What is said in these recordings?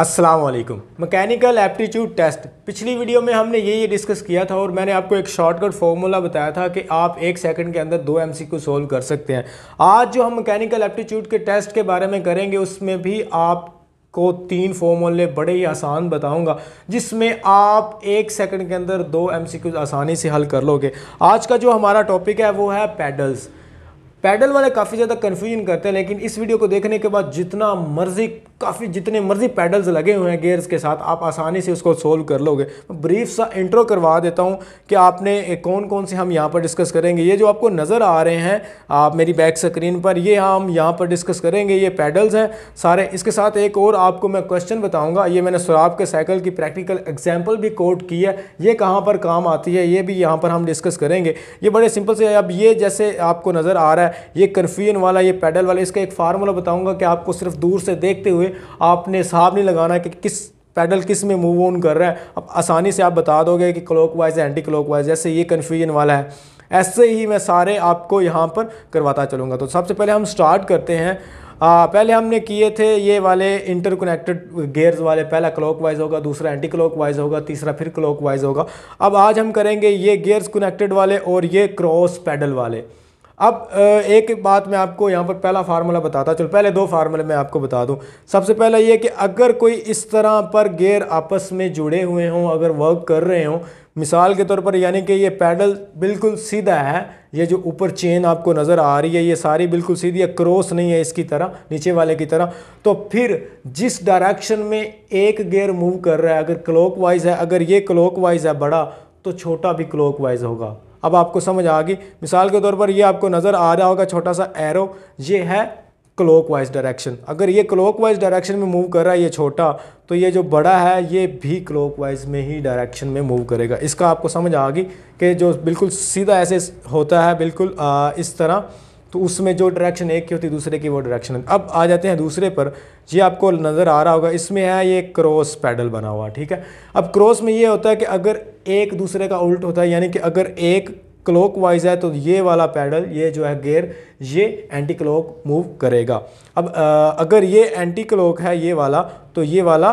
Aslam mechanical aptitude test पिछली video में हमने ये ये डिस्कस किया था और मैंने आपको एक शॉर्टकट फॉर्मूला बताया था कि आप एक सेकंड के अंदर दो एमसी को सोल्व कर सकते हैं आज जो हम मैकेनिकल एप्टीट्यूड के टेस्ट के बारे में करेंगे उसमें भी आप को तीन फॉर्मूले बड़े ही आसान बताऊंगा जिसमें आप एक सेकंड के अंदर दो एमसीक्यूज आसानी से हल कर लोगे आज का जो हमारा टॉपिक है वो है पैडल्स पैडल वाले काफ़ी ज़्यादा कन्फ्यूजन करते हैं लेकिन इस वीडियो को देखने के बाद जितना मर्जी काफ़ी जितने मर्जी पैडल्स लगे हुए हैं गेयर्स के साथ आप आसानी से उसको सोल्व कर लोगे मैं ब्रीफ सा इंट्रो करवा देता हूँ कि आपने कौन कौन से हम यहाँ पर डिस्कस करेंगे ये जो आपको नज़र आ रहे हैं आप मेरी बैक स्क्रीन पर ये हम यहाँ पर डिस्कस करेंगे ये पैडल्स हैं सारे इसके साथ एक और आपको मैं क्वेश्चन बताऊँगा ये मैंने सुराब के साइकिल की प्रैक्टिकल एग्जाम्पल भी कोट की है ये कहाँ पर काम आती है ये भी यहाँ पर हम डिस्कस करेंगे ये बड़े सिंपल से अब ये जैसे आपको नज़र आ रहा है ये कर्फियन वाला ये पैडल वाला इसका एक फार्मूला बताऊँगा कि आपको सिर्फ दूर से देखते हुए आपने हिसाब नहीं लगाना कि किस पैडल किस में मूव ऑन कर रहा है अब आसानी से आप बता दोगे कि clockwise anticlockwise जैसे ये कन्फ्यूजन वाला है ऐसे ही मैं सारे आपको यहाँ पर करवाता चलूँगा तो सबसे पहले हम स्टार्ट करते हैं आ, पहले हमने किए थे ये वाले इंटरकनेक्टेड गेयर्स वाले पहला क्लॉक वाइज होगा दूसरा एंटी क्लॉक वाइज होगा तीसरा फिर क्लॉक वाइज होगा अब आज हम करेंगे ये गेयर्स कनेक्टेड वाले और ये क्रॉस पैडल वाले अब एक बात मैं आपको यहाँ पर पहला फार्मूला बताता चलो पहले दो फार्मूले मैं आपको बता दूँ सबसे पहला ये कि अगर कोई इस तरह पर गेयर आपस में जुड़े हुए हों अगर वर्क कर रहे हों मिसाल के तौर पर यानी कि ये पैडल बिल्कुल सीधा है ये जो ऊपर चेन आपको नज़र आ रही है ये सारी बिल्कुल सीधी है क्रॉस नहीं है इसकी तरह नीचे वाले की तरह तो फिर जिस डायरेक्शन में एक गेयर मूव कर रहा है अगर वाइज़ है अगर ये वाइज है बड़ा तो छोटा भी वाइज होगा अब आपको समझ आ गई मिसाल के तौर पर ये आपको नज़र आ रहा होगा छोटा सा एरो ये है वाइज डायरेक्शन अगर ये क्लोक वाइज डायरेक्शन में मूव कर रहा है ये छोटा तो ये जो बड़ा है ये भी क्लोक वाइज में ही डायरेक्शन में मूव करेगा इसका आपको समझ आ गई कि जो बिल्कुल सीधा ऐसे होता है बिल्कुल आ, इस तरह तो उसमें जो डायरेक्शन एक की होती है दूसरे की वो डायरेक्शन अब आ जाते हैं दूसरे पर ये आपको नज़र आ रहा होगा इसमें है ये क्रॉस पैडल बना हुआ ठीक है अब क्रॉस में ये होता है कि अगर एक दूसरे का उल्ट होता है यानी कि अगर एक क्लॉक वाइज है तो ये वाला पैडल ये जो है गेयर ये एंटी क्लॉक मूव करेगा अब आ, अगर ये एंटी क्लॉक है ये वाला तो ये वाला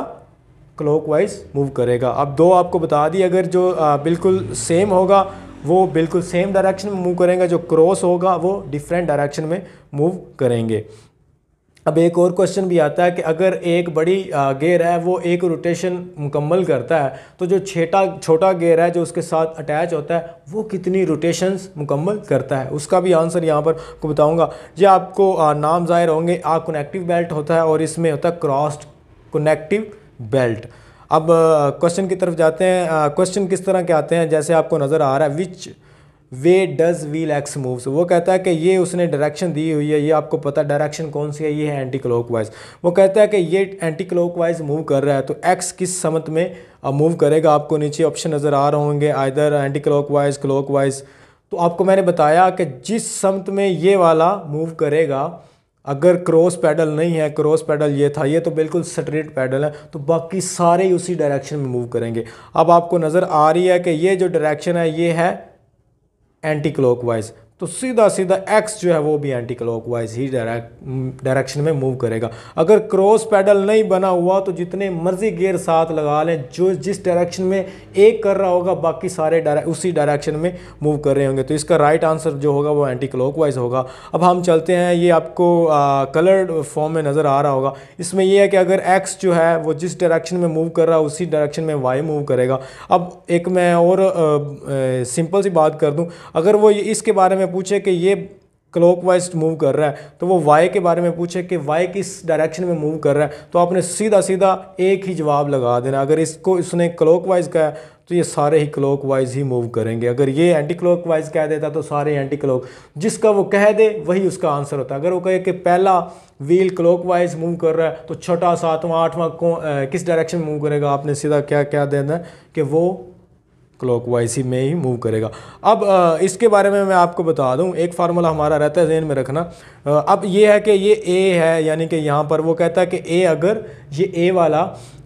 क्लॉक वाइज मूव करेगा अब दो आपको बता दी अगर जो आ, बिल्कुल सेम होगा वो बिल्कुल सेम डायरेक्शन में मूव करेंगे जो क्रॉस होगा वो डिफरेंट डायरेक्शन में मूव करेंगे अब एक और क्वेश्चन भी आता है कि अगर एक बड़ी गेयर है वो एक रोटेशन मुकम्मल करता है तो जो छेटा छोटा गेयर है जो उसके साथ अटैच होता है वो कितनी रोटेशंस मुकम्मल करता है उसका भी आंसर यहाँ पर को बताऊँगा ये आपको नाम ज़ाहिर होंगे आ कनेक्टिव बेल्ट होता है और इसमें होता है क्रॉस्ड कनेक्टिव बेल्ट अब क्वेश्चन की तरफ जाते हैं क्वेश्चन किस तरह के आते हैं जैसे आपको नज़र आ रहा है which way does wheel X moves वो कहता है कि ये उसने डायरेक्शन दी हुई है ये आपको पता डायरेक्शन कौन सी है ये है एंटी क्लॉक वाइज वो कहता है कि ये एंटी क्लॉक वाइज मूव कर रहा है तो एक्स किस समत में मूव करेगा आपको नीचे ऑप्शन नज़र आ रहे होंगे either anticlockwise clockwise तो आपको मैंने बताया कि जिस समत में ये वाला मूव करेगा अगर क्रॉस पैडल नहीं है क्रॉस पैडल ये था ये तो बिल्कुल स्ट्रेट पैडल है तो बाकी सारे उसी डायरेक्शन में मूव करेंगे अब आपको नज़र आ रही है कि ये जो डायरेक्शन है ये है anti-clockwise तो सीधा सीधा एक्स जो है वो भी एंटी क्लॉक वाइज ही डायरेक्ट डायरेक्शन में मूव करेगा अगर क्रॉस पैडल नहीं बना हुआ तो जितने मर्जी गेयर साथ लगा लें जो जिस डायरेक्शन में एक कर रहा होगा बाकी सारे उसी डायरेक्शन में मूव कर रहे होंगे तो इसका राइट आंसर जो होगा वो एंटी क्लॉक वाइज होगा अब हम चलते हैं ये आपको कलर्ड फॉर्म में नज़र आ रहा होगा इसमें यह है कि अगर एक्स जो है वो जिस डायरेक्शन में मूव कर रहा है उसी डायरेक्शन में वाई मूव करेगा अब एक मैं और सिंपल सी बात कर दूँ अगर वो इसके बारे में पूछे कि ये क्लॉकवाइज मूव कर रहा है तो वो वाई के बारे में पूछे कि वाई किस डायरेक्शन में मूव कर रहा है तो आपने सीधा सीधा एक ही जवाब लगा देना अगर इसको इसने क्लॉकवाइज कहा तो ये सारे ही वाइज ही मूव करेंगे अगर ये एंटी वाइज कह देता तो सारे एंटी क्लॉक जिसका वो कह दे वही उसका आंसर होता है अगर वो कहे कि पहला व्हील वाइज मूव कर रहा है तो छठा सातवां आठवां किस डायरेक्शन में मूव करेगा आपने सीधा क्या क्या देना कि वो क्लॉकवाइज ही में ही मूव करेगा अब इसके बारे में मैं आपको बता दूं एक फार्मूला हमारा रहता है जहन में रखना अब ये है कि ये ए है यानी कि यहाँ पर वो कहता है कि ए अगर ये ए वाला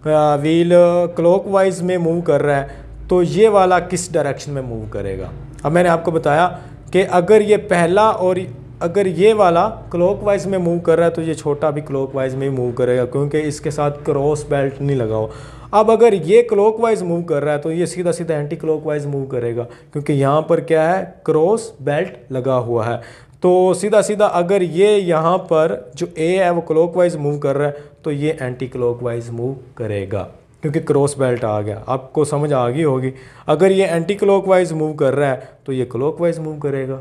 व्हील व्हील वाइज में मूव कर रहा है तो ये वाला किस डायरेक्शन में मूव करेगा अब मैंने आपको बताया कि अगर ये पहला और अगर ये वाला क्लॉकवाइज में मूव कर रहा है तो ये छोटा भी क्लॉकवाइज में ही मूव करेगा क्योंकि इसके साथ क्रॉस बेल्ट नहीं लगा अब अगर ये क्लॉकवाइज मूव कर रहा है तो ये सीधा सीधा एंटी क्लॉकवाइज मूव करेगा क्योंकि यहाँ पर क्या है क्रॉस बेल्ट लगा हुआ है तो सीधा सीधा अगर ये यहाँ पर जो ए है वो क्लॉकवाइज मूव कर रहा है तो ये एंटी क्लॉकवाइज मूव करेगा क्योंकि क्रॉस बेल्ट आ गया आपको समझ आ गई होगी अगर ये एंटी क्लॉकवाइज मूव कर रहा है तो ये क्लॉकवाइज मूव करेगा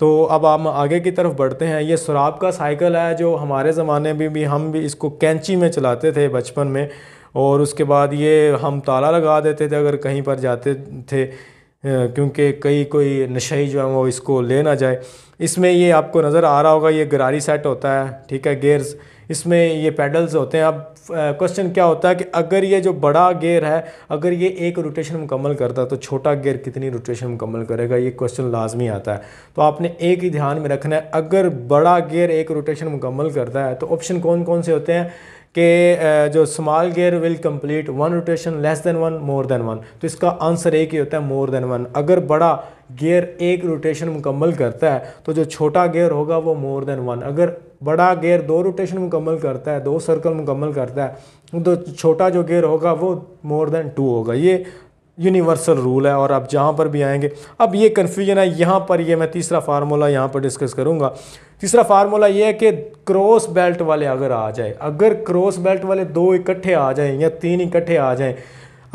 तो अब हम आगे की तरफ बढ़ते हैं ये सुराब का साइकिल है जो हमारे ज़माने में भी हम भी इसको कैंची में चलाते थे बचपन में और उसके बाद ये हम ताला लगा देते थे अगर कहीं पर जाते थे क्योंकि कई कोई ही जो है वो इसको ले ना जाए इसमें ये आपको नज़र आ रहा होगा ये गरारी सेट होता है ठीक है गेयर्स इसमें ये पैडल्स होते हैं अब क्वेश्चन क्या होता है कि अगर ये जो बड़ा गेयर है अगर ये एक रोटेशन मुकम्मल करता है तो छोटा गेयर कितनी रोटेशन मुकम्मल करेगा ये क्वेश्चन लाजमी आता है तो आपने एक ही ध्यान में रखना है अगर बड़ा गेयर एक रोटेशन मुकम्मल करता है तो ऑप्शन कौन कौन से होते हैं कि जो small gear will complete one rotation less than one more than one तो इसका आंसर एक ही होता है मोर देन वन अगर बड़ा गेयर एक रोटेशन मुकम्मल करता है तो जो छोटा गेयर होगा वो मोर देन वन अगर बड़ा गेयर दो रोटेशन मुकम्मल करता है दो सर्कल मुकम्मल करता है तो छोटा जो गेयर होगा वो मोर देन टू होगा ये यूनिवर्सल रूल है और आप जहाँ पर भी आएंगे अब ये कन्फ्यूजन है यहाँ पर ये मैं तीसरा फार्मूला यहाँ पर डिस्कस करूँगा तीसरा फार्मूला ये है कि क्रॉस बेल्ट वाले अगर आ जाए अगर क्रॉस बेल्ट वाले दो इकट्ठे आ जाएँ या तीन इकट्ठे आ जाएँ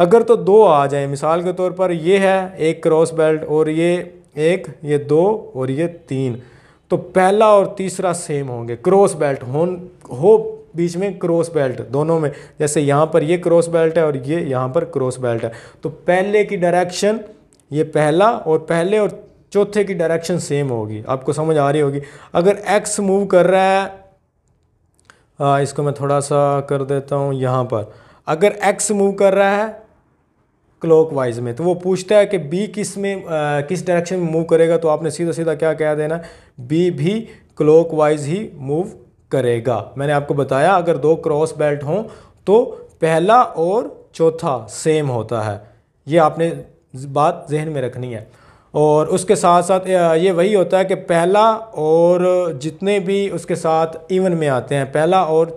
अगर तो दो आ जाएँ मिसाल के तौर पर ये है एक क्रॉस बेल्ट और ये एक ये दो और ये तीन तो पहला और तीसरा सेम होंगे क्रॉस बेल्ट हो हो बीच में क्रॉस बेल्ट दोनों में जैसे यहाँ पर ये क्रॉस बेल्ट है और ये यहाँ पर क्रॉस बेल्ट है तो पहले की डायरेक्शन ये पहला और पहले और चौथे की डायरेक्शन सेम होगी आपको समझ आ रही होगी अगर एक्स मूव कर रहा है आ, इसको मैं थोड़ा सा कर देता हूँ यहाँ पर अगर एक्स मूव कर रहा है वाइज में तो वो पूछता है कि बी किस में आ, किस डायरेक्शन में मूव करेगा तो आपने सीधा सीधा क्या कह देना बी भी वाइज ही मूव करेगा मैंने आपको बताया अगर दो क्रॉस बेल्ट हों तो पहला और चौथा सेम होता है ये आपने बात जहन में रखनी है और उसके साथ साथ ये वही होता है कि पहला और जितने भी उसके साथ इवन में आते हैं पहला और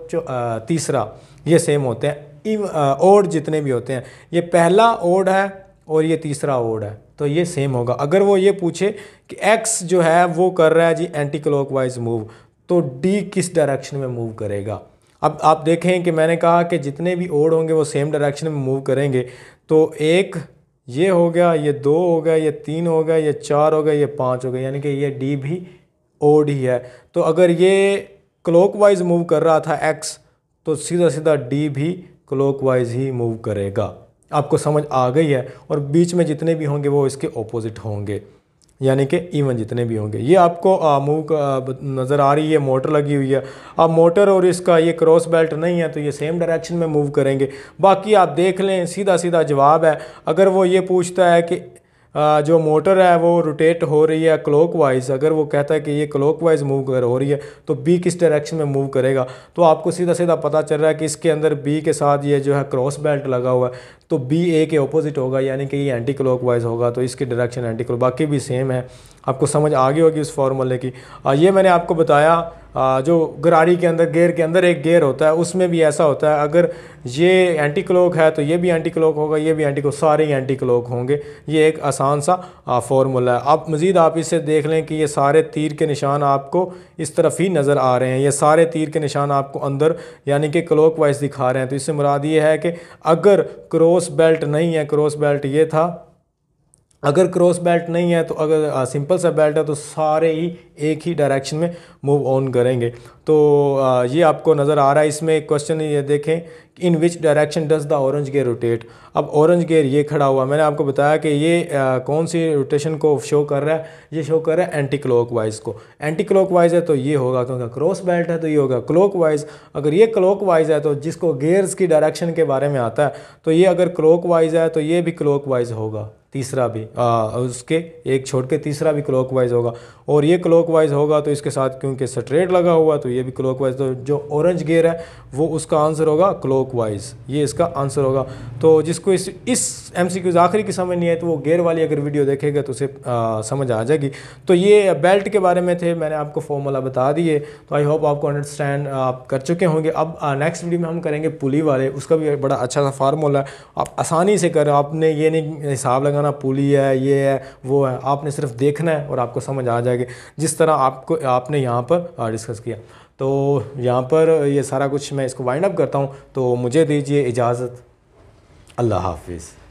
तीसरा ये सेम होते हैं इव ओड जितने भी होते हैं ये पहला ओड है और ये तीसरा ओड है तो ये सेम होगा अगर वो ये पूछे कि एक्स जो है वो कर रहा है जी एंटी क्लॉकवाइज मूव तो डी किस डायरेक्शन में मूव करेगा अब आप देखें कि मैंने कहा कि जितने भी ओड होंगे वो सेम डायरेक्शन में मूव करेंगे तो एक ये हो गया ये दो हो गया ये तीन हो गया ये चार हो गया ये पाँच हो गया यानी कि ये डी भी ओड ही है तो अगर ये क्लोक मूव कर रहा था एक्स तो सीधा सीधा डी भी क्लोक ही मूव करेगा आपको समझ आ गई है और बीच में जितने भी होंगे वो इसके ऑपोजिट होंगे यानी कि इवन जितने भी होंगे ये आपको मूव नज़र आ रही है मोटर लगी हुई है अब मोटर और इसका ये क्रॉस बेल्ट नहीं है तो ये सेम डायरेक्शन में मूव करेंगे बाकी आप देख लें सीधा सीधा जवाब है अगर वो ये पूछता है कि जो मोटर है वो रोटेट हो रही है क्लॉकवाइज अगर वो कहता है कि ये वाइज़ मूव कर हो रही है तो बी किस डायरेक्शन में मूव करेगा तो आपको सीधा सीधा पता चल रहा है कि इसके अंदर बी के साथ ये जो है क्रॉस बेल्ट लगा हुआ है तो बी ए के अपोजिट होगा यानी कि ये एंटी क्लॉकवाइज होगा तो इसकी डायरेक्शन एंटी क्लॉक बाकी भी सेम है आपको समझ आ गई होगी उस फार्मूले की ये मैंने आपको बताया जो गरारी के अंदर गेयर के अंदर एक गेयर होता है उसमें भी ऐसा होता है अगर ये एंटी क्लोक है तो ये भी एंटी क्लॉक होगा ये भी एंटी क्लोक सारे ही एंटी क्लॉक होंगे ये एक आसान सा फॉर्मूला है आप मज़ीद आप इसे देख लें कि ये सारे तीर के निशान आपको इस तरफ ही नज़र आ रहे हैं ये सारे तीर के निशान आपको अंदर यानी कि क्लोक वाइज दिखा रहे हैं तो इससे मुराद ये है कि अगर क्रॉस बेल्ट नहीं है क्रॉस बेल्ट ये था अगर क्रॉस बेल्ट नहीं है तो अगर सिंपल सा बेल्ट है तो सारे ही एक ही डायरेक्शन में मूव ऑन करेंगे तो ये आपको नज़र आ रहा है इसमें क्वेश्चन ये देखें in which direction does the orange gear rotate अब ऑरेंज गेयर ये खड़ा हुआ मैंने आपको बताया कि ये आ, कौन सी रोटेशन को शो कर रहा है ये शो कर रहा है एंटी क्लॉक वाइज को एंटी क्लॉक वाइज है तो ये होगा क्योंकि क्रॉस बेल्ट है तो ये होगा क्लॉक वाइज अगर ये क्लॉक वाइज है तो जिसको गेयर्स की डायरेक्शन के बारे में आता है तो ये अगर क्लॉक वाइज है तो ये भी क्लॉक वाइज होगा तीसरा भी आ, उसके एक छोड़ के तीसरा भी क्लॉक वाइज होगा और ये क्लॉक वाइज होगा तो इसके साथ क्योंकि स्ट्रेट लगा हुआ तो ये भी क्लॉक वाइज तो जो ऑरेंज गेयर है वो उसका आंसर होगा क्लॉक वाइज ये इसका आंसर होगा तो जिसको इस इस एम सी क्यूज़ आखिरी की समझ नहीं आई तो वो गेयर वाली अगर वीडियो देखेगा तो उसे आ, समझ आ जाएगी तो ये बेल्ट के बारे में थे मैंने आपको फॉर्मूला बता दिए तो आई होप आपको अंडरस्टैंड आप कर चुके होंगे अब नेक्स्ट वीडियो में हम करेंगे पुली वाले उसका भी बड़ा अच्छा सा फार्मूला है आप आसानी से करें आपने ये नहीं हिसाब लगाना पुली है ये है वो है आपने सिर्फ देखना है और आपको समझ आ जाएगी जिस तरह आपको आपने यहाँ पर डिस्कस किया तो यहाँ पर ये सारा कुछ मैं इसको वाइंड अप करता हूँ तो मुझे दीजिए इजाज़त अल्लाह हाफिज़